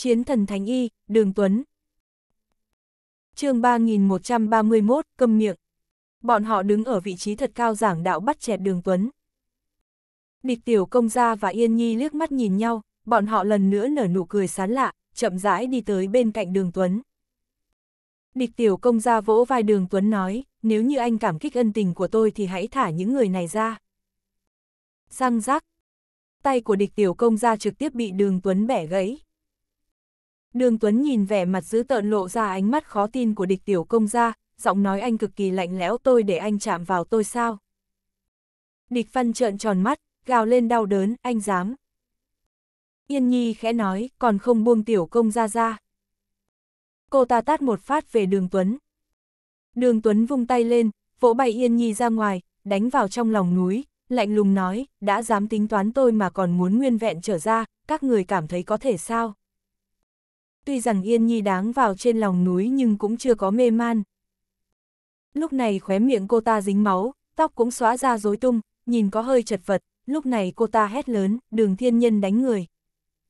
Chiến thần Thánh Y, Đường Tuấn. chương 3131, câm miệng. Bọn họ đứng ở vị trí thật cao giảng đạo bắt chẹt Đường Tuấn. Địch tiểu công gia và Yên Nhi liếc mắt nhìn nhau, bọn họ lần nữa nở nụ cười sán lạ, chậm rãi đi tới bên cạnh Đường Tuấn. Địch tiểu công gia vỗ vai Đường Tuấn nói, nếu như anh cảm kích ân tình của tôi thì hãy thả những người này ra. Răng rắc. Tay của địch tiểu công gia trực tiếp bị Đường Tuấn bẻ gãy. Đường Tuấn nhìn vẻ mặt dữ tợn lộ ra ánh mắt khó tin của địch tiểu công gia, giọng nói anh cực kỳ lạnh lẽo tôi để anh chạm vào tôi sao. Địch văn trợn tròn mắt, gào lên đau đớn, anh dám. Yên Nhi khẽ nói, còn không buông tiểu công gia ra. Cô ta tát một phát về đường Tuấn. Đường Tuấn vung tay lên, vỗ bay Yên Nhi ra ngoài, đánh vào trong lòng núi, lạnh lùng nói, đã dám tính toán tôi mà còn muốn nguyên vẹn trở ra, các người cảm thấy có thể sao? tuy rằng Yên Nhi đáng vào trên lòng núi nhưng cũng chưa có mê man. Lúc này khóe miệng cô ta dính máu, tóc cũng xóa ra rối tung, nhìn có hơi chật vật, lúc này cô ta hét lớn, đường thiên nhân đánh người.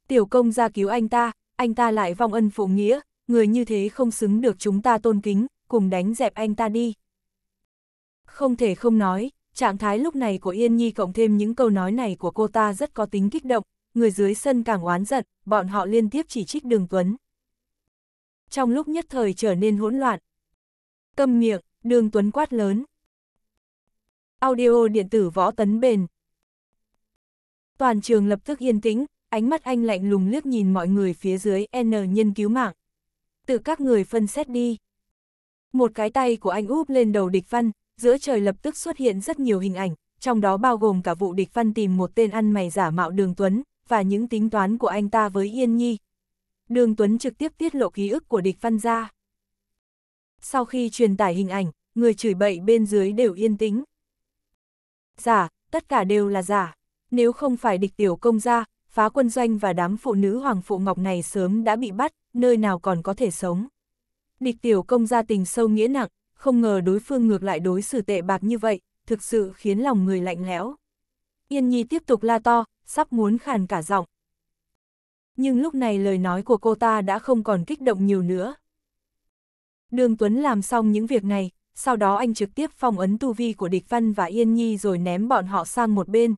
Tiểu công ra cứu anh ta, anh ta lại vong ân phụ nghĩa, người như thế không xứng được chúng ta tôn kính, cùng đánh dẹp anh ta đi. Không thể không nói, trạng thái lúc này của Yên Nhi cộng thêm những câu nói này của cô ta rất có tính kích động, người dưới sân càng oán giận, bọn họ liên tiếp chỉ trích Đường Tuấn trong lúc nhất thời trở nên hỗn loạn. Câm miệng, đường tuấn quát lớn. Audio điện tử võ tấn bền. Toàn trường lập tức yên tĩnh, ánh mắt anh lạnh lùng liếc nhìn mọi người phía dưới N nhân cứu mạng. Tự các người phân xét đi. Một cái tay của anh úp lên đầu địch văn, giữa trời lập tức xuất hiện rất nhiều hình ảnh, trong đó bao gồm cả vụ địch văn tìm một tên ăn mày giả mạo đường Tuấn, và những tính toán của anh ta với Yên Nhi, Đường Tuấn trực tiếp tiết lộ ký ức của địch văn gia. Sau khi truyền tải hình ảnh, người chửi bậy bên dưới đều yên tĩnh. Giả, tất cả đều là giả. Nếu không phải địch tiểu công gia, phá quân doanh và đám phụ nữ Hoàng Phụ Ngọc này sớm đã bị bắt, nơi nào còn có thể sống. Địch tiểu công gia tình sâu nghĩa nặng, không ngờ đối phương ngược lại đối xử tệ bạc như vậy, thực sự khiến lòng người lạnh lẽo. Yên Nhi tiếp tục la to, sắp muốn khàn cả giọng nhưng lúc này lời nói của cô ta đã không còn kích động nhiều nữa. Đường Tuấn làm xong những việc này, sau đó anh trực tiếp phong ấn tu vi của địch văn và Yên Nhi rồi ném bọn họ sang một bên.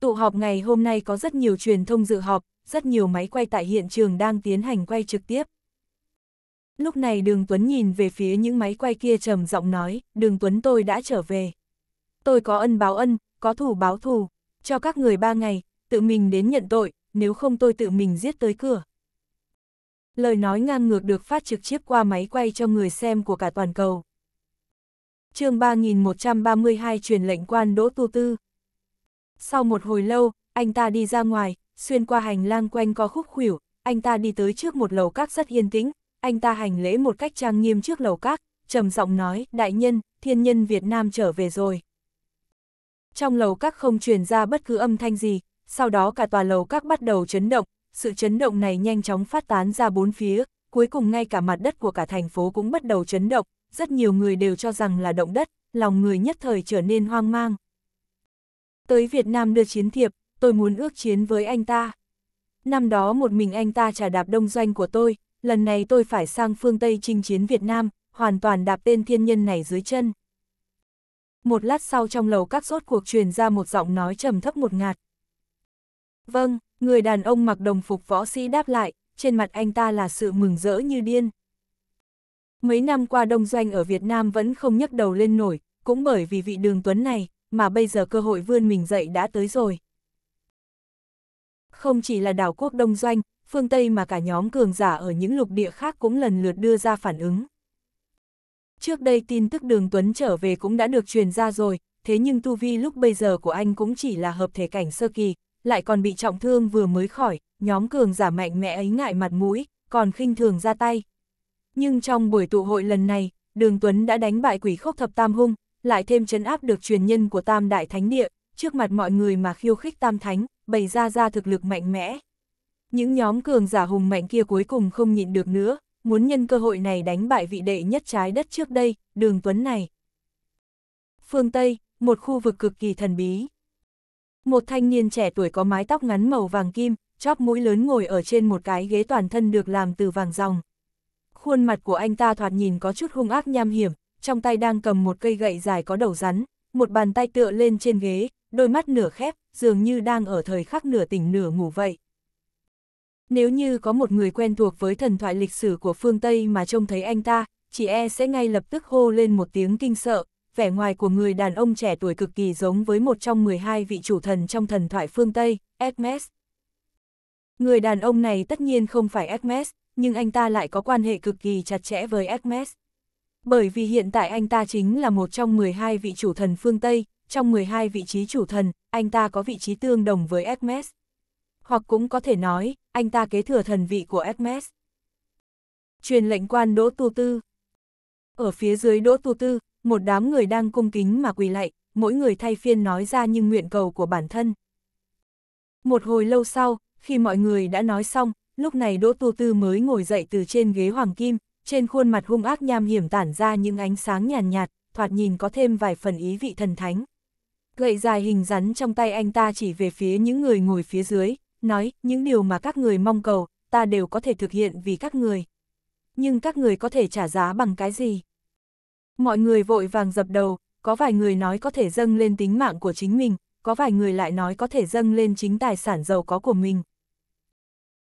Tụ họp ngày hôm nay có rất nhiều truyền thông dự họp, rất nhiều máy quay tại hiện trường đang tiến hành quay trực tiếp. Lúc này Đường Tuấn nhìn về phía những máy quay kia trầm giọng nói, Đường Tuấn tôi đã trở về. Tôi có ân báo ân, có thù báo thù, cho các người ba ngày, tự mình đến nhận tội, nếu không tôi tự mình giết tới cửa. Lời nói ngang ngược được phát trực tiếp qua máy quay cho người xem của cả toàn cầu. chương 3132 truyền lệnh quan Đỗ Tu Tư. Sau một hồi lâu, anh ta đi ra ngoài, xuyên qua hành lang quanh co khúc khuỷu, anh ta đi tới trước một lầu các rất yên tĩnh, anh ta hành lễ một cách trang nghiêm trước lầu các, trầm giọng nói, đại nhân, thiên nhân Việt Nam trở về rồi. Trong lầu các không truyền ra bất cứ âm thanh gì, sau đó cả tòa lầu các bắt đầu chấn động, sự chấn động này nhanh chóng phát tán ra bốn phía, cuối cùng ngay cả mặt đất của cả thành phố cũng bắt đầu chấn động, rất nhiều người đều cho rằng là động đất, lòng người nhất thời trở nên hoang mang. Tới Việt Nam đưa chiến thiệp, tôi muốn ước chiến với anh ta. Năm đó một mình anh ta trả đạp đông doanh của tôi, lần này tôi phải sang phương Tây chinh chiến Việt Nam, hoàn toàn đạp tên thiên nhân này dưới chân. Một lát sau trong lầu các rốt cuộc truyền ra một giọng nói trầm thấp một ngạt, Vâng, người đàn ông mặc đồng phục võ sĩ đáp lại, trên mặt anh ta là sự mừng rỡ như điên. Mấy năm qua đông doanh ở Việt Nam vẫn không nhấc đầu lên nổi, cũng bởi vì vị đường tuấn này, mà bây giờ cơ hội vươn mình dậy đã tới rồi. Không chỉ là đảo quốc đông doanh, phương Tây mà cả nhóm cường giả ở những lục địa khác cũng lần lượt đưa ra phản ứng. Trước đây tin tức đường Tuấn trở về cũng đã được truyền ra rồi, thế nhưng tu vi lúc bây giờ của anh cũng chỉ là hợp thể cảnh sơ kỳ, lại còn bị trọng thương vừa mới khỏi, nhóm cường giả mạnh mẽ ấy ngại mặt mũi, còn khinh thường ra tay. Nhưng trong buổi tụ hội lần này, Đường Tuấn đã đánh bại quỷ khốc thập tam hung, lại thêm chấn áp được truyền nhân của tam đại thánh địa, trước mặt mọi người mà khiêu khích tam thánh, bày ra ra thực lực mạnh mẽ. Những nhóm cường giả hùng mạnh kia cuối cùng không nhịn được nữa, muốn nhân cơ hội này đánh bại vị đệ nhất trái đất trước đây, đường Tuấn này. Phương Tây, một khu vực cực kỳ thần bí. Một thanh niên trẻ tuổi có mái tóc ngắn màu vàng kim, chóp mũi lớn ngồi ở trên một cái ghế toàn thân được làm từ vàng ròng. Khuôn mặt của anh ta thoạt nhìn có chút hung ác nham hiểm, trong tay đang cầm một cây gậy dài có đầu rắn, một bàn tay tựa lên trên ghế, đôi mắt nửa khép, dường như đang ở thời khắc nửa tỉnh nửa ngủ vậy. Nếu như có một người quen thuộc với thần thoại lịch sử của phương Tây mà trông thấy anh ta, chị e sẽ ngay lập tức hô lên một tiếng kinh sợ, vẻ ngoài của người đàn ông trẻ tuổi cực kỳ giống với một trong 12 vị chủ thần trong thần thoại phương Tây, Hermes. Người đàn ông này tất nhiên không phải Hermes, nhưng anh ta lại có quan hệ cực kỳ chặt chẽ với Hermes. Bởi vì hiện tại anh ta chính là một trong 12 vị chủ thần phương Tây, trong 12 vị trí chủ thần, anh ta có vị trí tương đồng với Hermes. Hoặc cũng có thể nói, anh ta kế thừa thần vị của Hermes. Truyền lệnh quan Đỗ Tu Tư Ở phía dưới Đỗ Tu Tư, một đám người đang cung kính mà quỳ lạy, mỗi người thay phiên nói ra những nguyện cầu của bản thân. Một hồi lâu sau, khi mọi người đã nói xong, lúc này Đỗ Tu Tư mới ngồi dậy từ trên ghế hoàng kim, trên khuôn mặt hung ác nham hiểm tản ra những ánh sáng nhàn nhạt, nhạt, thoạt nhìn có thêm vài phần ý vị thần thánh. Gậy dài hình rắn trong tay anh ta chỉ về phía những người ngồi phía dưới, nói, những điều mà các người mong cầu, ta đều có thể thực hiện vì các người. Nhưng các người có thể trả giá bằng cái gì? Mọi người vội vàng dập đầu, có vài người nói có thể dâng lên tính mạng của chính mình, có vài người lại nói có thể dâng lên chính tài sản giàu có của mình.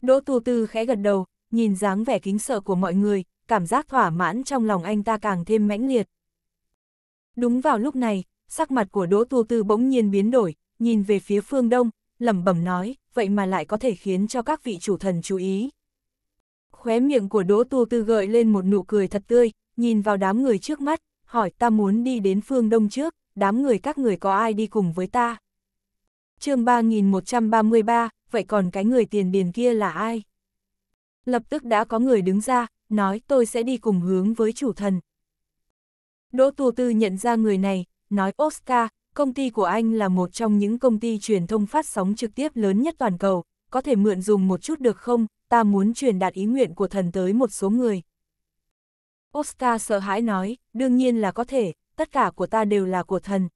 Đỗ Tu Tư khẽ gật đầu, nhìn dáng vẻ kính sợ của mọi người, cảm giác thỏa mãn trong lòng anh ta càng thêm mãnh liệt. Đúng vào lúc này, sắc mặt của Đỗ Tu Tư bỗng nhiên biến đổi, nhìn về phía phương đông, lẩm bẩm nói, vậy mà lại có thể khiến cho các vị chủ thần chú ý. Khóe miệng của Đỗ Tu Tư gợi lên một nụ cười thật tươi, nhìn vào đám người trước mắt, hỏi ta muốn đi đến phương đông trước, đám người các người có ai đi cùng với ta? chương 3133, vậy còn cái người tiền điền kia là ai? Lập tức đã có người đứng ra, nói tôi sẽ đi cùng hướng với chủ thần. Đỗ Tù Tư nhận ra người này, nói Oscar, công ty của anh là một trong những công ty truyền thông phát sóng trực tiếp lớn nhất toàn cầu, có thể mượn dùng một chút được không, ta muốn truyền đạt ý nguyện của thần tới một số người. Oscar sợ hãi nói, đương nhiên là có thể, tất cả của ta đều là của thần.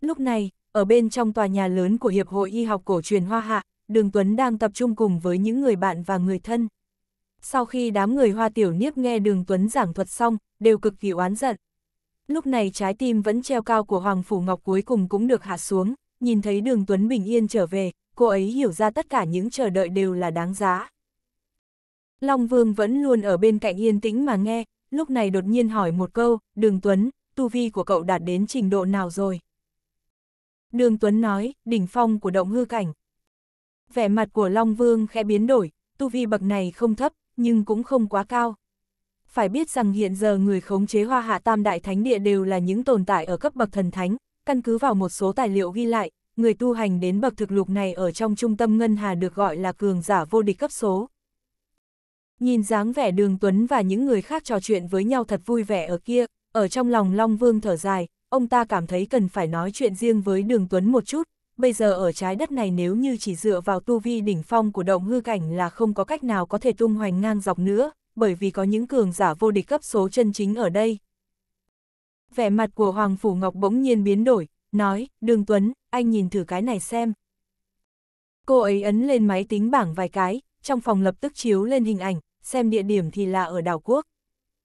Lúc này, ở bên trong tòa nhà lớn của Hiệp hội Y học cổ truyền Hoa Hạ, Đường Tuấn đang tập trung cùng với những người bạn và người thân. Sau khi đám người Hoa Tiểu Niếp nghe Đường Tuấn giảng thuật xong, đều cực kỳ oán giận. Lúc này trái tim vẫn treo cao của Hoàng Phủ Ngọc cuối cùng cũng được hạ xuống, nhìn thấy Đường Tuấn bình yên trở về, cô ấy hiểu ra tất cả những chờ đợi đều là đáng giá. Long Vương vẫn luôn ở bên cạnh yên tĩnh mà nghe, lúc này đột nhiên hỏi một câu, Đường Tuấn, tu vi của cậu đạt đến trình độ nào rồi? Đường Tuấn nói, đỉnh phong của động hư cảnh. Vẻ mặt của Long Vương khẽ biến đổi, tu vi bậc này không thấp, nhưng cũng không quá cao. Phải biết rằng hiện giờ người khống chế hoa hạ tam đại thánh địa đều là những tồn tại ở cấp bậc thần thánh, căn cứ vào một số tài liệu ghi lại, người tu hành đến bậc thực lục này ở trong trung tâm ngân hà được gọi là cường giả vô địch cấp số, Nhìn dáng vẻ đường Tuấn và những người khác trò chuyện với nhau thật vui vẻ ở kia, ở trong lòng Long Vương thở dài, ông ta cảm thấy cần phải nói chuyện riêng với đường Tuấn một chút, bây giờ ở trái đất này nếu như chỉ dựa vào tu vi đỉnh phong của động hư cảnh là không có cách nào có thể tung hoành ngang dọc nữa, bởi vì có những cường giả vô địch cấp số chân chính ở đây. Vẻ mặt của Hoàng Phủ Ngọc bỗng nhiên biến đổi, nói, Đường Tuấn, anh nhìn thử cái này xem. Cô ấy ấn lên máy tính bảng vài cái, trong phòng lập tức chiếu lên hình ảnh, xem địa điểm thì là ở đảo quốc.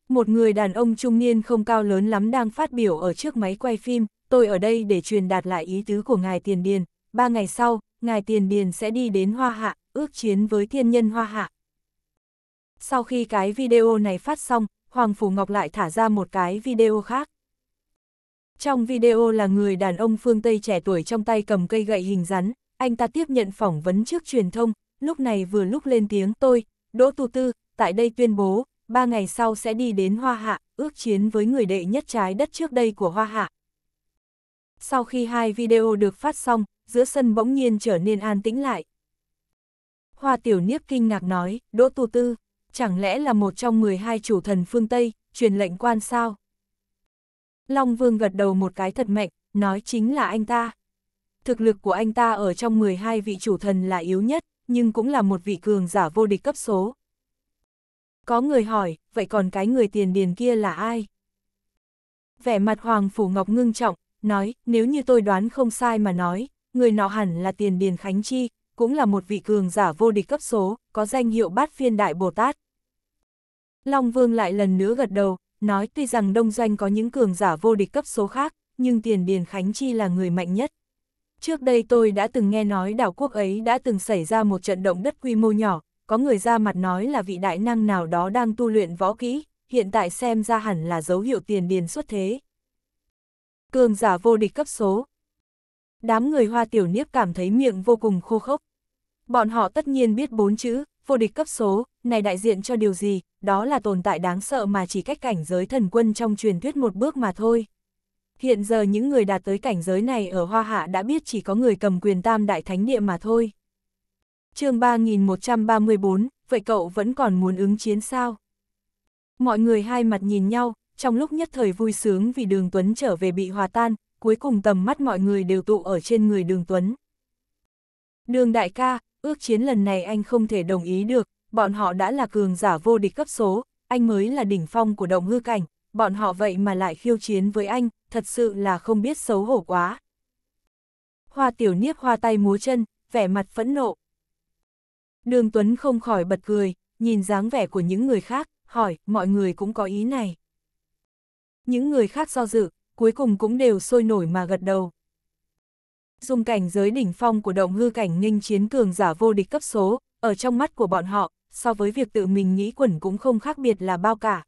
Một người đàn ông trung niên không cao lớn lắm đang phát biểu ở trước máy quay phim, tôi ở đây để truyền đạt lại ý tứ của ngài Tiền Điền, ba ngày sau, ngài Tiền Điền sẽ đi đến Hoa Hạ, ước chiến với thiên nhân Hoa Hạ. Sau khi cái video này phát xong, Hoàng Phủ Ngọc lại thả ra một cái video khác. Trong video là người đàn ông phương Tây trẻ tuổi trong tay cầm cây gậy hình rắn, anh ta tiếp nhận phỏng vấn trước truyền thông, lúc này vừa lúc lên tiếng tôi, Đỗ tu Tư, tại đây tuyên bố, ba ngày sau sẽ đi đến Hoa Hạ, ước chiến với người đệ nhất trái đất trước đây của Hoa Hạ. Sau khi hai video được phát xong, giữa sân bỗng nhiên trở nên an tĩnh lại. Hoa Tiểu Niếp kinh ngạc nói, Đỗ Tu Tư, chẳng lẽ là một trong 12 chủ thần phương Tây, truyền lệnh quan sao? Long Vương gật đầu một cái thật mạnh, nói chính là anh ta. Thực lực của anh ta ở trong 12 vị chủ thần là yếu nhất, nhưng cũng là một vị cường giả vô địch cấp số, có người hỏi, vậy còn cái người tiền điền kia là ai? Vẻ mặt Hoàng Phủ Ngọc ngưng trọng, nói, nếu như tôi đoán không sai mà nói, người nọ hẳn là tiền điền Khánh Chi, cũng là một vị cường giả vô địch cấp số, có danh hiệu bát phiên đại Bồ Tát. Long Vương lại lần nữa gật đầu, nói tuy rằng Đông Doanh có những cường giả vô địch cấp số khác, nhưng tiền điền Khánh Chi là người mạnh nhất. Trước đây tôi đã từng nghe nói đảo quốc ấy đã từng xảy ra một trận động đất quy mô nhỏ, có người ra mặt nói là vị đại năng nào đó đang tu luyện võ kỹ, hiện tại xem ra hẳn là dấu hiệu tiền điền xuất thế. Cường giả vô địch cấp số. Đám người hoa tiểu niếp cảm thấy miệng vô cùng khô khốc. Bọn họ tất nhiên biết bốn chữ, vô địch cấp số, này đại diện cho điều gì, đó là tồn tại đáng sợ mà chỉ cách cảnh giới thần quân trong truyền thuyết một bước mà thôi. Hiện giờ những người đạt tới cảnh giới này ở Hoa Hạ đã biết chỉ có người cầm quyền tam đại thánh địa mà thôi chương 3134, vậy cậu vẫn còn muốn ứng chiến sao? Mọi người hai mặt nhìn nhau, trong lúc nhất thời vui sướng vì đường Tuấn trở về bị hòa tan, cuối cùng tầm mắt mọi người đều tụ ở trên người đường Tuấn. Đường đại ca, ước chiến lần này anh không thể đồng ý được, bọn họ đã là cường giả vô địch cấp số, anh mới là đỉnh phong của động hư cảnh, bọn họ vậy mà lại khiêu chiến với anh, thật sự là không biết xấu hổ quá. Hoa tiểu niếp hoa tay múa chân, vẻ mặt phẫn nộ, Đường Tuấn không khỏi bật cười, nhìn dáng vẻ của những người khác, hỏi, mọi người cũng có ý này. Những người khác do dự, cuối cùng cũng đều sôi nổi mà gật đầu. Dung cảnh giới đỉnh phong của động hư cảnh ninh chiến cường giả vô địch cấp số, ở trong mắt của bọn họ, so với việc tự mình nghĩ quẩn cũng không khác biệt là bao cả.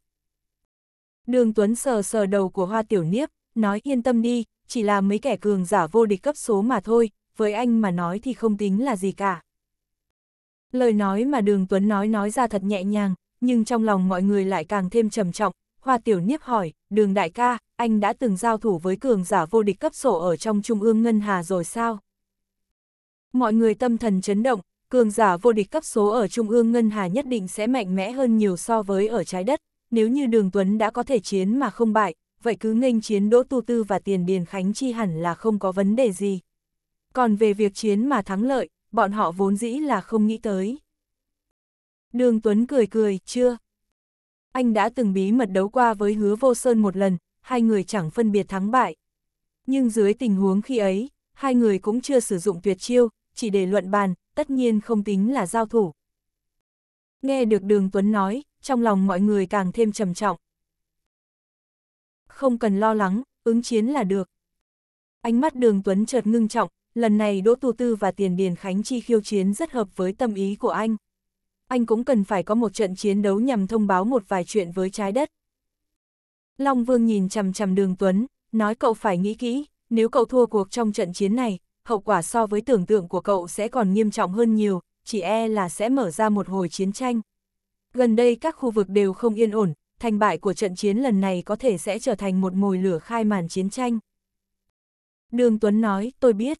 Đường Tuấn sờ sờ đầu của Hoa Tiểu Niếp, nói yên tâm đi, chỉ là mấy kẻ cường giả vô địch cấp số mà thôi, với anh mà nói thì không tính là gì cả. Lời nói mà Đường Tuấn nói nói ra thật nhẹ nhàng, nhưng trong lòng mọi người lại càng thêm trầm trọng. Hoa Tiểu Niếp hỏi, Đường Đại ca, anh đã từng giao thủ với cường giả vô địch cấp sổ ở trong Trung ương Ngân Hà rồi sao? Mọi người tâm thần chấn động, cường giả vô địch cấp số ở Trung ương Ngân Hà nhất định sẽ mạnh mẽ hơn nhiều so với ở trái đất. Nếu như Đường Tuấn đã có thể chiến mà không bại, vậy cứ nghênh chiến Đỗ Tu Tư và Tiền Điền Khánh Chi hẳn là không có vấn đề gì. Còn về việc chiến mà thắng lợi, bọn họ vốn dĩ là không nghĩ tới. Đường Tuấn cười cười, chưa? Anh đã từng bí mật đấu qua với hứa vô sơn một lần, hai người chẳng phân biệt thắng bại. Nhưng dưới tình huống khi ấy, hai người cũng chưa sử dụng tuyệt chiêu, chỉ để luận bàn, tất nhiên không tính là giao thủ. Nghe được đường Tuấn nói, trong lòng mọi người càng thêm trầm trọng. Không cần lo lắng, ứng chiến là được. Ánh mắt đường Tuấn chợt ngưng trọng, lần này Đỗ Tu Tư và Tiền Điền Khánh Chi khiêu chiến rất hợp với tâm ý của anh. Anh cũng cần phải có một trận chiến đấu nhằm thông báo một vài chuyện với trái đất. Long Vương nhìn chằm chằm Đường Tuấn, nói cậu phải nghĩ kỹ, nếu cậu thua cuộc trong trận chiến này, hậu quả so với tưởng tượng của cậu sẽ còn nghiêm trọng hơn nhiều, chỉ e là sẽ mở ra một hồi chiến tranh. Gần đây các khu vực đều không yên ổn, thành bại của trận chiến lần này có thể sẽ trở thành một mồi lửa khai màn chiến tranh. Đường Tuấn nói, tôi biết,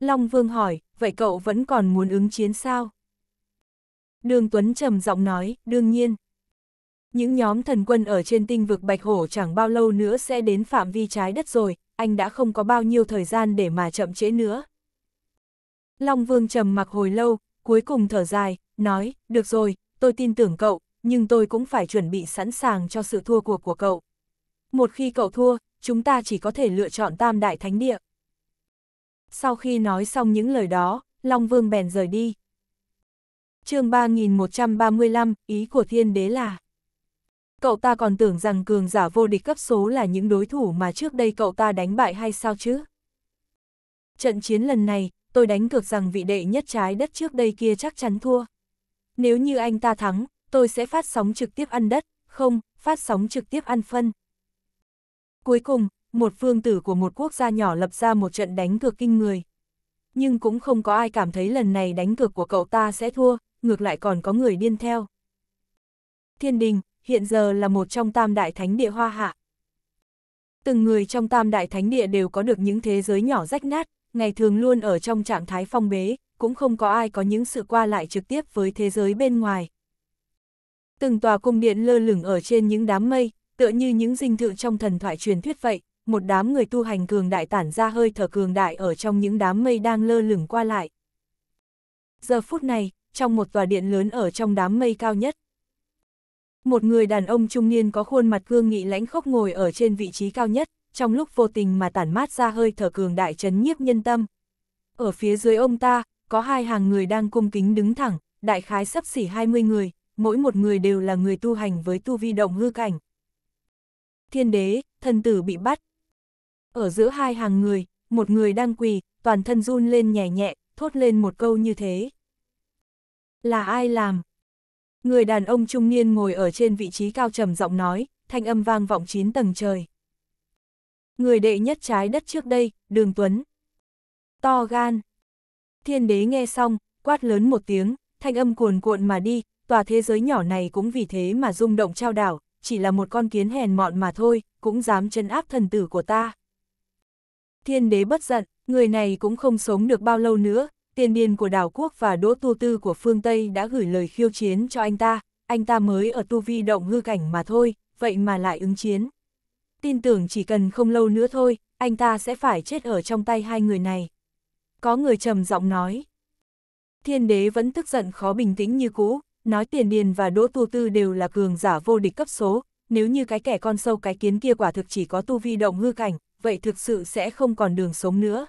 Long Vương hỏi, vậy cậu vẫn còn muốn ứng chiến sao? Đường Tuấn trầm giọng nói, đương nhiên. Những nhóm thần quân ở trên tinh vực Bạch Hổ chẳng bao lâu nữa sẽ đến phạm vi trái đất rồi, anh đã không có bao nhiêu thời gian để mà chậm trễ nữa. Long Vương trầm mặc hồi lâu, cuối cùng thở dài, nói, được rồi, tôi tin tưởng cậu, nhưng tôi cũng phải chuẩn bị sẵn sàng cho sự thua cuộc của cậu. Một khi cậu thua, chúng ta chỉ có thể lựa chọn tam đại thánh địa sau khi nói xong những lời đó, Long Vương bèn rời đi. chương 3135, ý của thiên đế là Cậu ta còn tưởng rằng cường giả vô địch cấp số là những đối thủ mà trước đây cậu ta đánh bại hay sao chứ? Trận chiến lần này, tôi đánh cược rằng vị đệ nhất trái đất trước đây kia chắc chắn thua. Nếu như anh ta thắng, tôi sẽ phát sóng trực tiếp ăn đất, không, phát sóng trực tiếp ăn phân. Cuối cùng, một phương tử của một quốc gia nhỏ lập ra một trận đánh cược kinh người. Nhưng cũng không có ai cảm thấy lần này đánh cược của cậu ta sẽ thua, ngược lại còn có người điên theo. Thiên đình, hiện giờ là một trong tam đại thánh địa hoa hạ. Từng người trong tam đại thánh địa đều có được những thế giới nhỏ rách nát, ngày thường luôn ở trong trạng thái phong bế, cũng không có ai có những sự qua lại trực tiếp với thế giới bên ngoài. Từng tòa cung điện lơ lửng ở trên những đám mây, tựa như những dinh thự trong thần thoại truyền thuyết vậy, một đám người tu hành cường đại tản ra hơi thở cường đại ở trong những đám mây đang lơ lửng qua lại. Giờ phút này, trong một tòa điện lớn ở trong đám mây cao nhất, một người đàn ông trung niên có khuôn mặt cương nghị lãnh khốc ngồi ở trên vị trí cao nhất, trong lúc vô tình mà tản mát ra hơi thở cường đại chấn nhiếp nhân tâm. Ở phía dưới ông ta, có hai hàng người đang cung kính đứng thẳng, đại khái sắp xỉ 20 người, mỗi một người đều là người tu hành với tu vi động hư cảnh. Thiên đế, thần tử bị bắt, ở giữa hai hàng người, một người đang quỳ, toàn thân run lên nhẹ nhẹ, thốt lên một câu như thế. Là ai làm? Người đàn ông trung niên ngồi ở trên vị trí cao trầm giọng nói, thanh âm vang vọng chín tầng trời. Người đệ nhất trái đất trước đây, Đường Tuấn. To gan. Thiên đế nghe xong, quát lớn một tiếng, thanh âm cuồn cuộn mà đi, tòa thế giới nhỏ này cũng vì thế mà rung động trao đảo, chỉ là một con kiến hèn mọn mà thôi, cũng dám chân áp thần tử của ta. Thiên đế bất giận, người này cũng không sống được bao lâu nữa, tiền điền của đảo quốc và đỗ tu tư của phương Tây đã gửi lời khiêu chiến cho anh ta, anh ta mới ở tu vi động hư cảnh mà thôi, vậy mà lại ứng chiến. Tin tưởng chỉ cần không lâu nữa thôi, anh ta sẽ phải chết ở trong tay hai người này. Có người trầm giọng nói. Thiên đế vẫn tức giận khó bình tĩnh như cũ, nói tiền điền và đỗ tu tư đều là cường giả vô địch cấp số, nếu như cái kẻ con sâu cái kiến kia quả thực chỉ có tu vi động hư cảnh, vậy thực sự sẽ không còn đường sống nữa.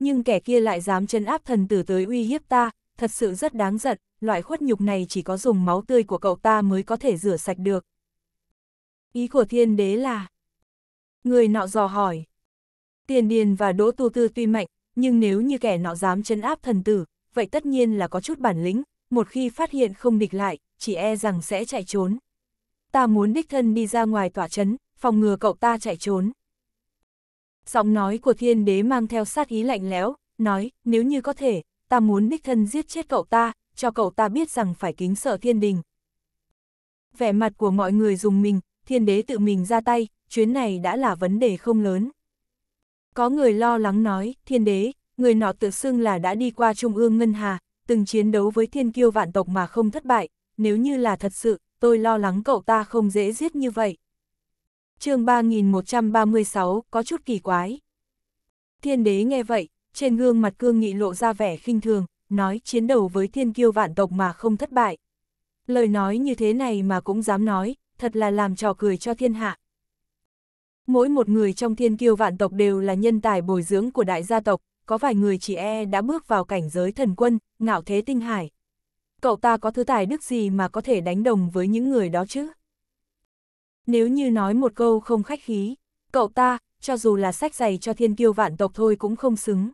Nhưng kẻ kia lại dám chân áp thần tử tới uy hiếp ta, thật sự rất đáng giận, loại khuất nhục này chỉ có dùng máu tươi của cậu ta mới có thể rửa sạch được. Ý của thiên đế là... Người nọ dò hỏi. Tiền điền và đỗ tu tư tuy mạnh, nhưng nếu như kẻ nọ dám chân áp thần tử, vậy tất nhiên là có chút bản lĩnh, một khi phát hiện không địch lại, chỉ e rằng sẽ chạy trốn. Ta muốn đích thân đi ra ngoài tỏa chấn, phòng ngừa cậu ta chạy trốn. Giọng nói của thiên đế mang theo sát ý lạnh lẽo, nói, nếu như có thể, ta muốn đích thân giết chết cậu ta, cho cậu ta biết rằng phải kính sợ thiên đình. Vẻ mặt của mọi người dùng mình, thiên đế tự mình ra tay, chuyến này đã là vấn đề không lớn. Có người lo lắng nói, thiên đế, người nọ tự xưng là đã đi qua Trung ương Ngân Hà, từng chiến đấu với thiên kiêu vạn tộc mà không thất bại, nếu như là thật sự, tôi lo lắng cậu ta không dễ giết như vậy chương 3136, có chút kỳ quái. Thiên đế nghe vậy, trên gương mặt cương nghị lộ ra vẻ khinh thường, nói chiến đầu với thiên kiêu vạn tộc mà không thất bại. Lời nói như thế này mà cũng dám nói, thật là làm trò cười cho thiên hạ. Mỗi một người trong thiên kiêu vạn tộc đều là nhân tài bồi dưỡng của đại gia tộc, có vài người chỉ e đã bước vào cảnh giới thần quân, ngạo thế tinh hải. Cậu ta có thứ tài đức gì mà có thể đánh đồng với những người đó chứ? Nếu như nói một câu không khách khí, cậu ta, cho dù là sách giày cho thiên kiêu vạn tộc thôi cũng không xứng.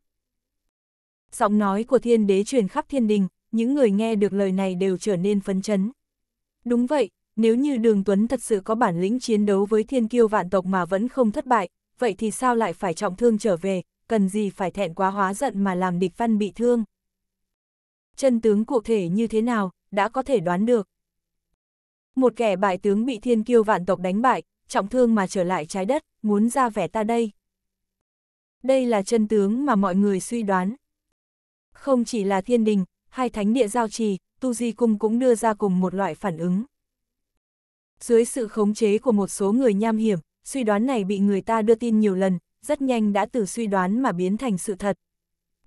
Giọng nói của thiên đế truyền khắp thiên đình, những người nghe được lời này đều trở nên phấn chấn. Đúng vậy, nếu như Đường Tuấn thật sự có bản lĩnh chiến đấu với thiên kiêu vạn tộc mà vẫn không thất bại, vậy thì sao lại phải trọng thương trở về, cần gì phải thẹn quá hóa giận mà làm địch văn bị thương. Chân tướng cụ thể như thế nào, đã có thể đoán được một kẻ bại tướng bị thiên kiêu vạn tộc đánh bại, trọng thương mà trở lại trái đất, muốn ra vẻ ta đây. Đây là chân tướng mà mọi người suy đoán. Không chỉ là thiên đình, hai thánh địa giao trì, tu di cung cũng đưa ra cùng một loại phản ứng. Dưới sự khống chế của một số người nham hiểm, suy đoán này bị người ta đưa tin nhiều lần, rất nhanh đã từ suy đoán mà biến thành sự thật.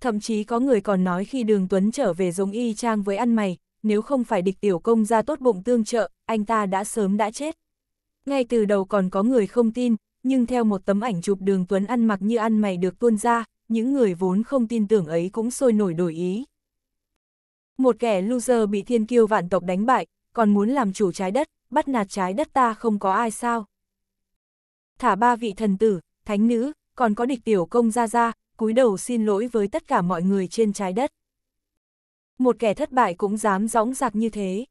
Thậm chí có người còn nói khi đường Tuấn trở về giống y chang với ăn mày, nếu không phải địch tiểu công ra tốt bụng tương trợ, anh ta đã sớm đã chết. Ngay từ đầu còn có người không tin, nhưng theo một tấm ảnh chụp đường Tuấn ăn mặc như ăn mày được tuôn ra, những người vốn không tin tưởng ấy cũng sôi nổi đổi ý. Một kẻ loser bị thiên kiêu vạn tộc đánh bại, còn muốn làm chủ trái đất, bắt nạt trái đất ta không có ai sao. Thả ba vị thần tử, thánh nữ, còn có địch tiểu công ra ra, cúi đầu xin lỗi với tất cả mọi người trên trái đất. Một kẻ thất bại cũng dám dõng dạc như thế.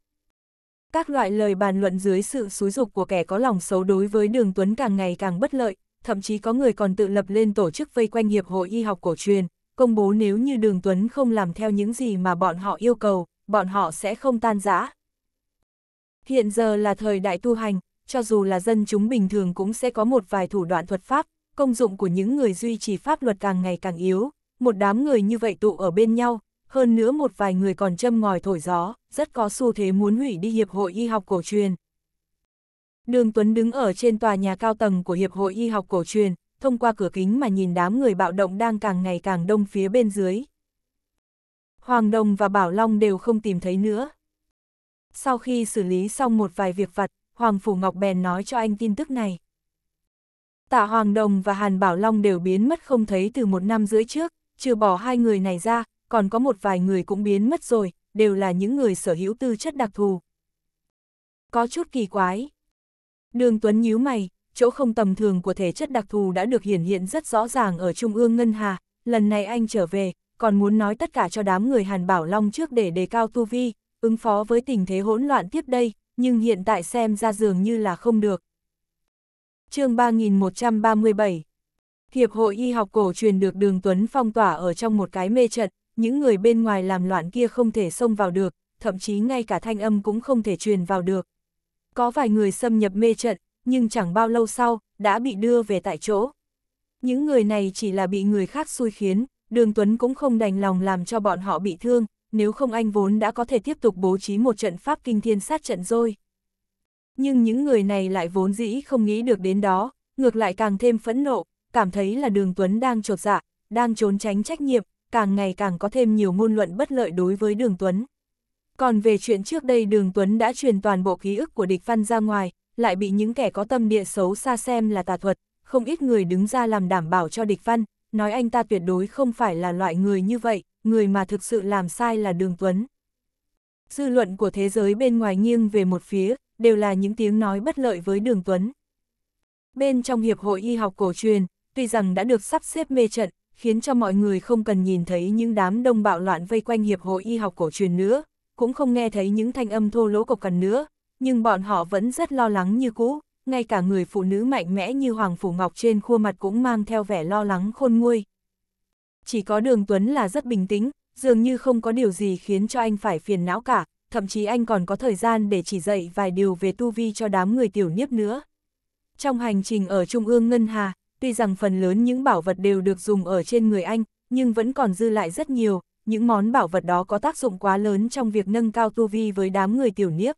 Các loại lời bàn luận dưới sự xúi dục của kẻ có lòng xấu đối với đường Tuấn càng ngày càng bất lợi, thậm chí có người còn tự lập lên tổ chức vây quanh Hiệp hội Y học cổ truyền, công bố nếu như đường Tuấn không làm theo những gì mà bọn họ yêu cầu, bọn họ sẽ không tan rã. Hiện giờ là thời đại tu hành, cho dù là dân chúng bình thường cũng sẽ có một vài thủ đoạn thuật pháp, công dụng của những người duy trì pháp luật càng ngày càng yếu, một đám người như vậy tụ ở bên nhau, hơn nữa một vài người còn châm ngòi thổi gió, rất có xu thế muốn hủy đi Hiệp hội Y học cổ truyền. Đường Tuấn đứng ở trên tòa nhà cao tầng của Hiệp hội Y học cổ truyền, thông qua cửa kính mà nhìn đám người bạo động đang càng ngày càng đông phía bên dưới. Hoàng Đồng và Bảo Long đều không tìm thấy nữa. Sau khi xử lý xong một vài việc vặt, Hoàng Phủ Ngọc bèn nói cho anh tin tức này. Tạ Hoàng Đồng và Hàn Bảo Long đều biến mất không thấy từ một năm rưỡi trước, trừ bỏ hai người này ra, còn có một vài người cũng biến mất rồi, đều là những người sở hữu tư chất đặc thù. Có chút kỳ quái. Đường Tuấn nhíu mày, chỗ không tầm thường của thể chất đặc thù đã được hiển hiện rất rõ ràng ở Trung ương Ngân Hà, lần này anh trở về, còn muốn nói tất cả cho đám người Hàn Bảo Long trước để đề cao tu vi, ứng phó với tình thế hỗn loạn tiếp đây, nhưng hiện tại xem ra dường như là không được. chương 3137 Hiệp hội y học cổ truyền được Đường Tuấn phong tỏa ở trong một cái mê trận, những người bên ngoài làm loạn kia không thể xông vào được, thậm chí ngay cả thanh âm cũng không thể truyền vào được. Có vài người xâm nhập mê trận, nhưng chẳng bao lâu sau, đã bị đưa về tại chỗ. Những người này chỉ là bị người khác xui khiến, Đường Tuấn cũng không đành lòng làm cho bọn họ bị thương, nếu không anh vốn đã có thể tiếp tục bố trí một trận pháp kinh thiên sát trận rồi. Nhưng những người này lại vốn dĩ không nghĩ được đến đó, ngược lại càng thêm phẫn nộ, cảm thấy là Đường Tuấn đang trột dạ, đang trốn tránh trách nhiệm, càng ngày càng có thêm nhiều ngôn luận bất lợi đối với Đường Tuấn. Còn về chuyện trước đây Đường Tuấn đã truyền toàn bộ ký ức của địch văn ra ngoài, lại bị những kẻ có tâm địa xấu xa xem là tà thuật, không ít người đứng ra làm đảm bảo cho địch văn, nói anh ta tuyệt đối không phải là loại người như vậy, người mà thực sự làm sai là Đường Tuấn. Dư luận của thế giới bên ngoài nghiêng về một phía, đều là những tiếng nói bất lợi với Đường Tuấn. Bên trong Hiệp hội Y học cổ truyền, tuy rằng đã được sắp xếp mê trận, khiến cho mọi người không cần nhìn thấy những đám đông bạo loạn vây quanh Hiệp hội Y học cổ truyền nữa, cũng không nghe thấy những thanh âm thô lỗ cộc cằn nữa, nhưng bọn họ vẫn rất lo lắng như cũ, ngay cả người phụ nữ mạnh mẽ như Hoàng Phủ Ngọc trên khuôn mặt cũng mang theo vẻ lo lắng khôn nguôi. Chỉ có Đường Tuấn là rất bình tĩnh, dường như không có điều gì khiến cho anh phải phiền não cả, thậm chí anh còn có thời gian để chỉ dạy vài điều về tu vi cho đám người tiểu niếp nữa. Trong hành trình ở Trung ương Ngân Hà, tuy rằng phần lớn những bảo vật đều được dùng ở trên người anh, nhưng vẫn còn dư lại rất nhiều, những món bảo vật đó có tác dụng quá lớn trong việc nâng cao tu vi với đám người tiểu niếp.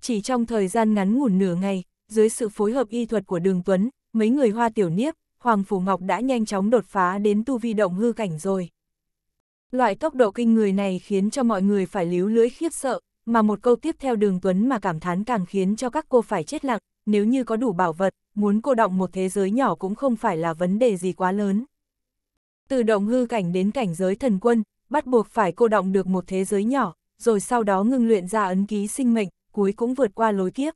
Chỉ trong thời gian ngắn ngủn nửa ngày, dưới sự phối hợp y thuật của Đường Tuấn, mấy người hoa tiểu niếp, Hoàng Phủ Ngọc đã nhanh chóng đột phá đến tu vi động hư cảnh rồi. Loại tốc độ kinh người này khiến cho mọi người phải líu lưỡi khiếp sợ, mà một câu tiếp theo Đường Tuấn mà cảm thán càng khiến cho các cô phải chết lặng, nếu như có đủ bảo vật, muốn cô động một thế giới nhỏ cũng không phải là vấn đề gì quá lớn. Từ động hư cảnh đến cảnh giới thần quân, bắt buộc phải cô động được một thế giới nhỏ, rồi sau đó ngưng luyện ra ấn ký sinh mệnh, cuối cũng vượt qua lối kiếp.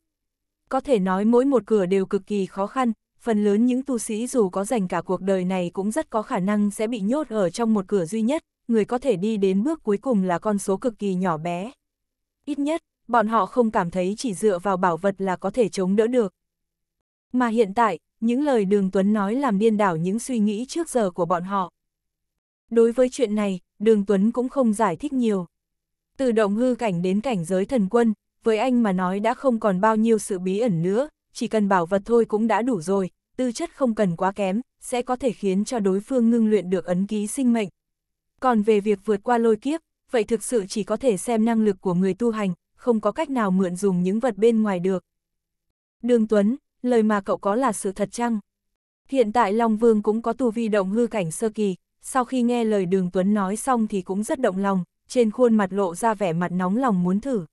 Có thể nói mỗi một cửa đều cực kỳ khó khăn, phần lớn những tu sĩ dù có dành cả cuộc đời này cũng rất có khả năng sẽ bị nhốt ở trong một cửa duy nhất, người có thể đi đến bước cuối cùng là con số cực kỳ nhỏ bé. Ít nhất, bọn họ không cảm thấy chỉ dựa vào bảo vật là có thể chống đỡ được. Mà hiện tại, những lời Đường Tuấn nói làm điên đảo những suy nghĩ trước giờ của bọn họ. Đối với chuyện này, Đường Tuấn cũng không giải thích nhiều. Từ động hư cảnh đến cảnh giới thần quân, với anh mà nói đã không còn bao nhiêu sự bí ẩn nữa, chỉ cần bảo vật thôi cũng đã đủ rồi, tư chất không cần quá kém, sẽ có thể khiến cho đối phương ngưng luyện được ấn ký sinh mệnh. Còn về việc vượt qua lôi kiếp, vậy thực sự chỉ có thể xem năng lực của người tu hành, không có cách nào mượn dùng những vật bên ngoài được. Đường Tuấn, lời mà cậu có là sự thật chăng? Hiện tại Long Vương cũng có tu vi động hư cảnh sơ kỳ, sau khi nghe lời Đường Tuấn nói xong thì cũng rất động lòng, trên khuôn mặt lộ ra vẻ mặt nóng lòng muốn thử.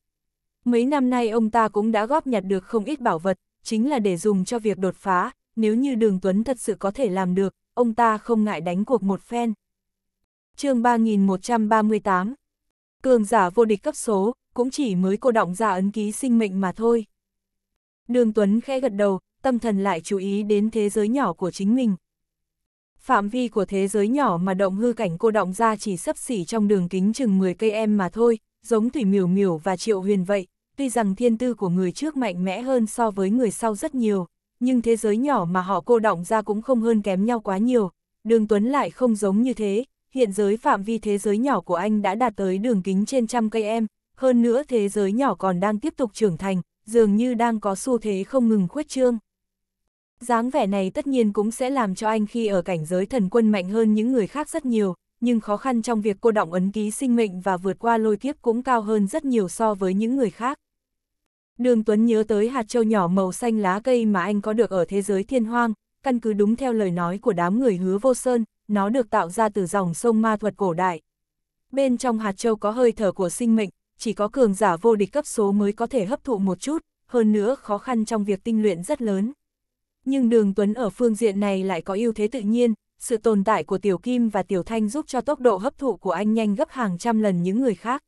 Mấy năm nay ông ta cũng đã góp nhặt được không ít bảo vật, chính là để dùng cho việc đột phá, nếu như Đường Tuấn thật sự có thể làm được, ông ta không ngại đánh cuộc một phen. chương 3138 Cường giả vô địch cấp số, cũng chỉ mới cô động ra ấn ký sinh mệnh mà thôi. Đường Tuấn khẽ gật đầu, tâm thần lại chú ý đến thế giới nhỏ của chính mình. Phạm vi của thế giới nhỏ mà động hư cảnh cô động ra chỉ sấp xỉ trong đường kính chừng 10 cây em mà thôi, giống Thủy Miểu Miểu và Triệu Huyền vậy, tuy rằng thiên tư của người trước mạnh mẽ hơn so với người sau rất nhiều, nhưng thế giới nhỏ mà họ cô động ra cũng không hơn kém nhau quá nhiều, đường Tuấn lại không giống như thế, hiện giới phạm vi thế giới nhỏ của anh đã đạt tới đường kính trên trăm cây em, hơn nữa thế giới nhỏ còn đang tiếp tục trưởng thành, dường như đang có xu thế không ngừng khuyết trương. dáng vẻ này tất nhiên cũng sẽ làm cho anh khi ở cảnh giới thần quân mạnh hơn những người khác rất nhiều, nhưng khó khăn trong việc cô động ấn ký sinh mệnh và vượt qua lôi kiếp cũng cao hơn rất nhiều so với những người khác. Đường Tuấn nhớ tới hạt châu nhỏ màu xanh lá cây mà anh có được ở thế giới thiên hoang, căn cứ đúng theo lời nói của đám người hứa vô sơn, nó được tạo ra từ dòng sông ma thuật cổ đại. Bên trong hạt châu có hơi thở của sinh mệnh, chỉ có cường giả vô địch cấp số mới có thể hấp thụ một chút, hơn nữa khó khăn trong việc tinh luyện rất lớn. Nhưng đường Tuấn ở phương diện này lại có ưu thế tự nhiên, sự tồn tại của Tiểu Kim và Tiểu Thanh giúp cho tốc độ hấp thụ của anh nhanh gấp hàng trăm lần những người khác.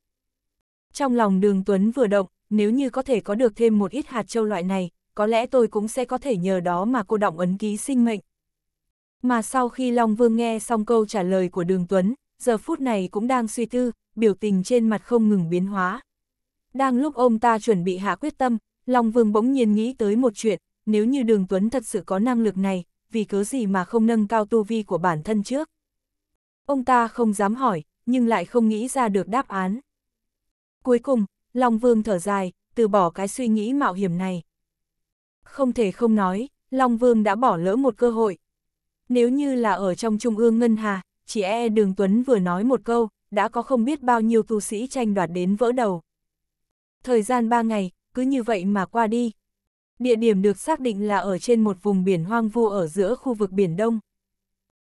Trong lòng đường Tuấn vừa động, nếu như có thể có được thêm một ít hạt châu loại này, có lẽ tôi cũng sẽ có thể nhờ đó mà cô động ấn ký sinh mệnh. Mà sau khi Long Vương nghe xong câu trả lời của đường Tuấn, giờ phút này cũng đang suy tư, biểu tình trên mặt không ngừng biến hóa. Đang lúc ông ta chuẩn bị hạ quyết tâm, Long Vương bỗng nhiên nghĩ tới một chuyện, nếu như Đường Tuấn thật sự có năng lực này, vì cớ gì mà không nâng cao tu vi của bản thân trước. Ông ta không dám hỏi, nhưng lại không nghĩ ra được đáp án. Cuối cùng, Long Vương thở dài, từ bỏ cái suy nghĩ mạo hiểm này. Không thể không nói, Long Vương đã bỏ lỡ một cơ hội. Nếu như là ở trong Trung ương Ngân Hà, chỉ e Đường Tuấn vừa nói một câu, đã có không biết bao nhiêu tu sĩ tranh đoạt đến vỡ đầu. Thời gian ba ngày, cứ như vậy mà qua đi. Địa điểm được xác định là ở trên một vùng biển hoang vu ở giữa khu vực Biển Đông.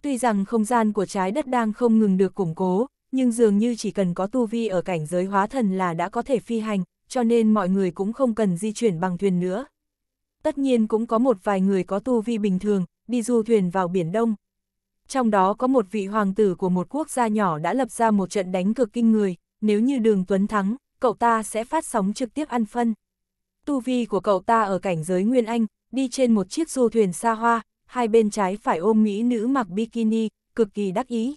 Tuy rằng không gian của trái đất đang không ngừng được củng cố, nhưng dường như chỉ cần có tu vi ở cảnh giới hóa thần là đã có thể phi hành, cho nên mọi người cũng không cần di chuyển bằng thuyền nữa. Tất nhiên cũng có một vài người có tu vi bình thường, đi du thuyền vào Biển Đông trong đó có một vị hoàng tử của một quốc gia nhỏ đã lập ra một trận đánh cực kinh người, nếu như đường Tuấn thắng, cậu ta sẽ phát sóng trực tiếp ăn phân. Tu vi của cậu ta ở cảnh giới Nguyên Anh, đi trên một chiếc du thuyền xa hoa, hai bên trái phải ôm mỹ nữ mặc bikini, cực kỳ đắc ý.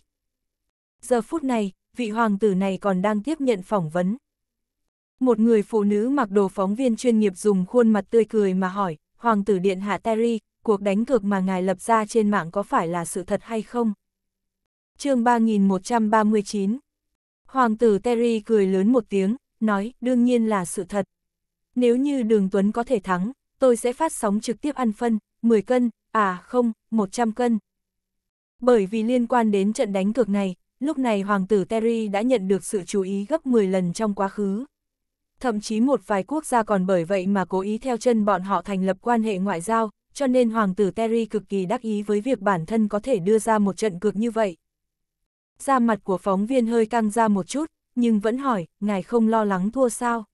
Giờ phút này, vị hoàng tử này còn đang tiếp nhận phỏng vấn. Một người phụ nữ mặc đồ phóng viên chuyên nghiệp dùng khuôn mặt tươi cười mà hỏi, hoàng tử điện hạ Terry, cuộc đánh cược mà ngài lập ra trên mạng có phải là sự thật hay không? chương 3139 Hoàng tử Terry cười lớn một tiếng, nói đương nhiên là sự thật. Nếu như đường Tuấn có thể thắng, tôi sẽ phát sóng trực tiếp ăn phân, 10 cân, à không, 100 cân. Bởi vì liên quan đến trận đánh cược này, lúc này hoàng tử Terry đã nhận được sự chú ý gấp 10 lần trong quá khứ. Thậm chí một vài quốc gia còn bởi vậy mà cố ý theo chân bọn họ thành lập quan hệ ngoại giao, cho nên hoàng tử Terry cực kỳ đắc ý với việc bản thân có thể đưa ra một trận cược như vậy. Da mặt của phóng viên hơi căng ra một chút, nhưng vẫn hỏi, ngài không lo lắng thua sao?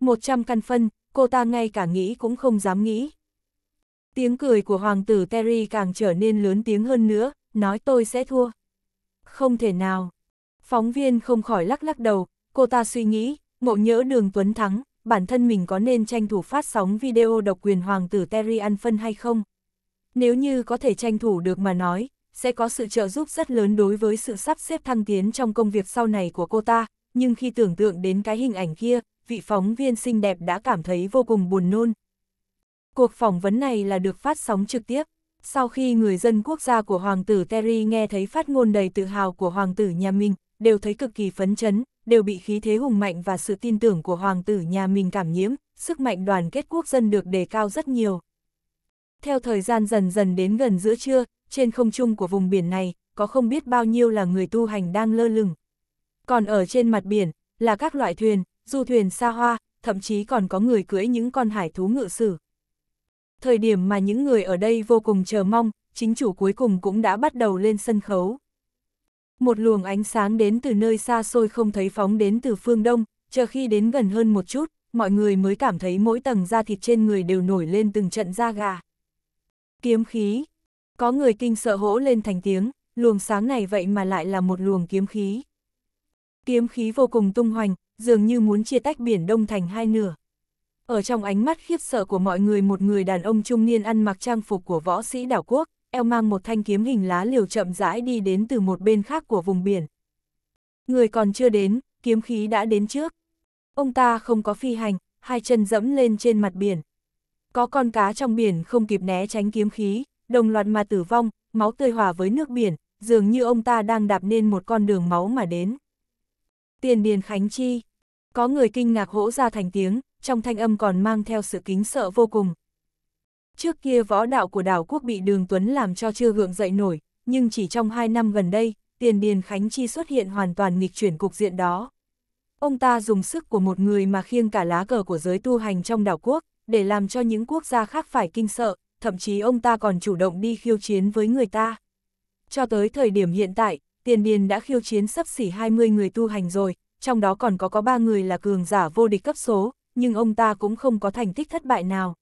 100 căn phân, cô ta ngay cả nghĩ cũng không dám nghĩ. Tiếng cười của hoàng tử Terry càng trở nên lớn tiếng hơn nữa, nói tôi sẽ thua. Không thể nào. Phóng viên không khỏi lắc lắc đầu, cô ta suy nghĩ, ngộ nhỡ đường Tuấn thắng, bản thân mình có nên tranh thủ phát sóng video độc quyền Hoàng tử Terry ăn Phân hay không? Nếu như có thể tranh thủ được mà nói, sẽ có sự trợ giúp rất lớn đối với sự sắp xếp thăng tiến trong công việc sau này của cô ta, nhưng khi tưởng tượng đến cái hình ảnh kia, vị phóng viên xinh đẹp đã cảm thấy vô cùng buồn nôn. Cuộc phỏng vấn này là được phát sóng trực tiếp. Sau khi người dân quốc gia của Hoàng tử Terry nghe thấy phát ngôn đầy tự hào của Hoàng tử nhà mình, đều thấy cực kỳ phấn chấn, đều bị khí thế hùng mạnh và sự tin tưởng của hoàng tử nhà mình cảm nhiễm, sức mạnh đoàn kết quốc dân được đề cao rất nhiều. Theo thời gian dần dần đến gần giữa trưa, trên không trung của vùng biển này, có không biết bao nhiêu là người tu hành đang lơ lửng. Còn ở trên mặt biển, là các loại thuyền, du thuyền xa hoa, thậm chí còn có người cưỡi những con hải thú ngự sử. Thời điểm mà những người ở đây vô cùng chờ mong, chính chủ cuối cùng cũng đã bắt đầu lên sân khấu một luồng ánh sáng đến từ nơi xa xôi không thấy phóng đến từ phương đông, chờ khi đến gần hơn một chút, mọi người mới cảm thấy mỗi tầng da thịt trên người đều nổi lên từng trận da gà. Kiếm khí. Có người kinh sợ hỗ lên thành tiếng, luồng sáng này vậy mà lại là một luồng kiếm khí. Kiếm khí vô cùng tung hoành, dường như muốn chia tách biển đông thành hai nửa. Ở trong ánh mắt khiếp sợ của mọi người một người đàn ông trung niên ăn mặc trang phục của võ sĩ đảo quốc, eo mang một thanh kiếm hình lá liều chậm rãi đi đến từ một bên khác của vùng biển. Người còn chưa đến, kiếm khí đã đến trước. Ông ta không có phi hành, hai chân dẫm lên trên mặt biển. Có con cá trong biển không kịp né tránh kiếm khí, đồng loạt mà tử vong, máu tươi hòa với nước biển, dường như ông ta đang đạp nên một con đường máu mà đến. Tiền Điền Khánh Chi Có người kinh ngạc hỗ ra thành tiếng, trong thanh âm còn mang theo sự kính sợ vô cùng. Trước kia võ đạo của đảo quốc bị Đường Tuấn làm cho chưa gượng dậy nổi, nhưng chỉ trong hai năm gần đây, tiền điền Khánh Chi xuất hiện hoàn toàn nghịch chuyển cục diện đó. Ông ta dùng sức của một người mà khiêng cả lá cờ của giới tu hành trong đảo quốc, để làm cho những quốc gia khác phải kinh sợ, thậm chí ông ta còn chủ động đi khiêu chiến với người ta. Cho tới thời điểm hiện tại, tiền điền đã khiêu chiến sắp xỉ 20 người tu hành rồi, trong đó còn có có 3 người là cường giả vô địch cấp số, nhưng ông ta cũng không có thành tích thất bại nào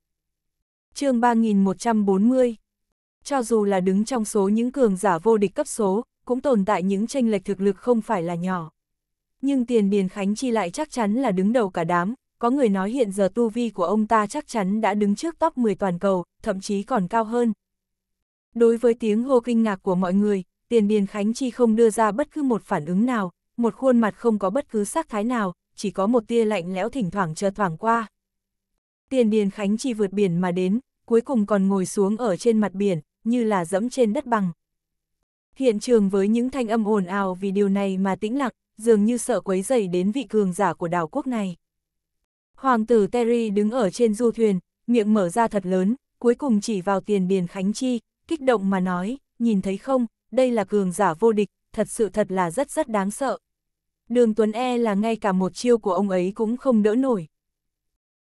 chương 3140. Cho dù là đứng trong số những cường giả vô địch cấp số, cũng tồn tại những tranh lệch thực lực không phải là nhỏ. Nhưng tiền Điền Khánh Chi lại chắc chắn là đứng đầu cả đám, có người nói hiện giờ tu vi của ông ta chắc chắn đã đứng trước top 10 toàn cầu, thậm chí còn cao hơn. Đối với tiếng hô kinh ngạc của mọi người, tiền Điền Khánh Chi không đưa ra bất cứ một phản ứng nào, một khuôn mặt không có bất cứ sắc thái nào, chỉ có một tia lạnh lẽo thỉnh thoảng chợt thoảng qua. Tiền Điền Khánh Chi vượt biển mà đến, cuối cùng còn ngồi xuống ở trên mặt biển, như là dẫm trên đất bằng. Hiện trường với những thanh âm ồn ào vì điều này mà tĩnh lặng, dường như sợ quấy dày đến vị cường giả của đảo quốc này. Hoàng tử Terry đứng ở trên du thuyền, miệng mở ra thật lớn, cuối cùng chỉ vào tiền biển Khánh Chi, kích động mà nói, nhìn thấy không, đây là cường giả vô địch, thật sự thật là rất rất đáng sợ. Đường Tuấn E là ngay cả một chiêu của ông ấy cũng không đỡ nổi.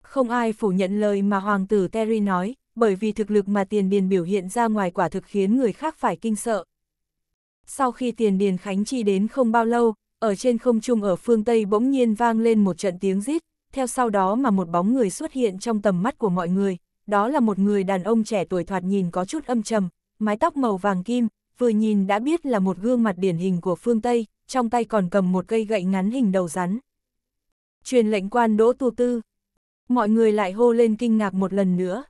Không ai phủ nhận lời mà Hoàng tử Terry nói, bởi vì thực lực mà tiền điền biểu hiện ra ngoài quả thực khiến người khác phải kinh sợ. Sau khi tiền điền Khánh Chi đến không bao lâu, ở trên không trung ở phương Tây bỗng nhiên vang lên một trận tiếng rít, theo sau đó mà một bóng người xuất hiện trong tầm mắt của mọi người, đó là một người đàn ông trẻ tuổi thoạt nhìn có chút âm trầm, mái tóc màu vàng kim, vừa nhìn đã biết là một gương mặt điển hình của phương Tây, trong tay còn cầm một cây gậy ngắn hình đầu rắn. Truyền lệnh quan Đỗ Tu Tư. Mọi người lại hô lên kinh ngạc một lần nữa,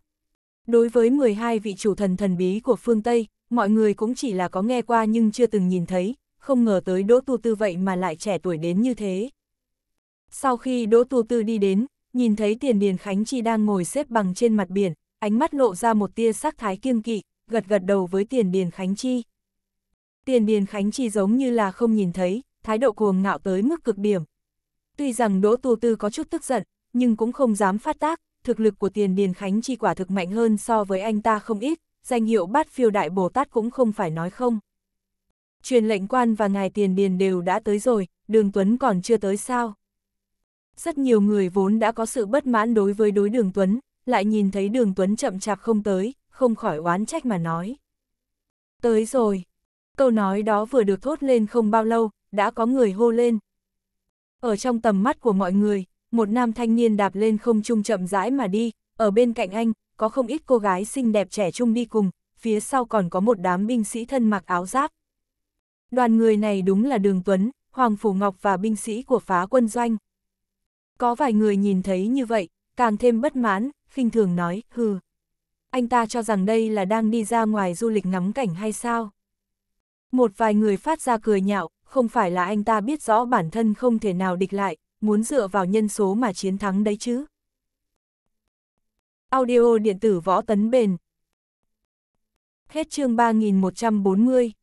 Đối với 12 vị chủ thần thần bí của phương Tây, mọi người cũng chỉ là có nghe qua nhưng chưa từng nhìn thấy, không ngờ tới Đỗ Tu Tư vậy mà lại trẻ tuổi đến như thế. Sau khi Đỗ Tu Tư đi đến, nhìn thấy Tiền Điền Khánh Chi đang ngồi xếp bằng trên mặt biển, ánh mắt lộ ra một tia sắc thái kiêng kỵ, gật gật đầu với Tiền Điền Khánh Chi. Tiền Điền Khánh Chi giống như là không nhìn thấy, thái độ cuồng ngạo tới mức cực điểm. Tuy rằng Đỗ Tu Tư có chút tức giận, nhưng cũng không dám phát tác, thực lực của tiền điền khánh chi quả thực mạnh hơn so với anh ta không ít, danh hiệu bát phiêu đại Bồ Tát cũng không phải nói không. Truyền lệnh quan và ngài tiền điền đều đã tới rồi, đường Tuấn còn chưa tới sao. Rất nhiều người vốn đã có sự bất mãn đối với đối đường Tuấn, lại nhìn thấy đường Tuấn chậm chạp không tới, không khỏi oán trách mà nói. Tới rồi. Câu nói đó vừa được thốt lên không bao lâu, đã có người hô lên. Ở trong tầm mắt của mọi người, một nam thanh niên đạp lên không trung chậm rãi mà đi, ở bên cạnh anh, có không ít cô gái xinh đẹp trẻ trung đi cùng, phía sau còn có một đám binh sĩ thân mặc áo giáp. Đoàn người này đúng là Đường Tuấn, Hoàng Phủ Ngọc và binh sĩ của phá quân doanh. Có vài người nhìn thấy như vậy, càng thêm bất mãn, khinh thường nói, hừ. Anh ta cho rằng đây là đang đi ra ngoài du lịch ngắm cảnh hay sao? Một vài người phát ra cười nhạo, không phải là anh ta biết rõ bản thân không thể nào địch lại, muốn dựa vào nhân số mà chiến thắng đấy chứ. Audio điện tử võ tấn bền. Hết chương 3140.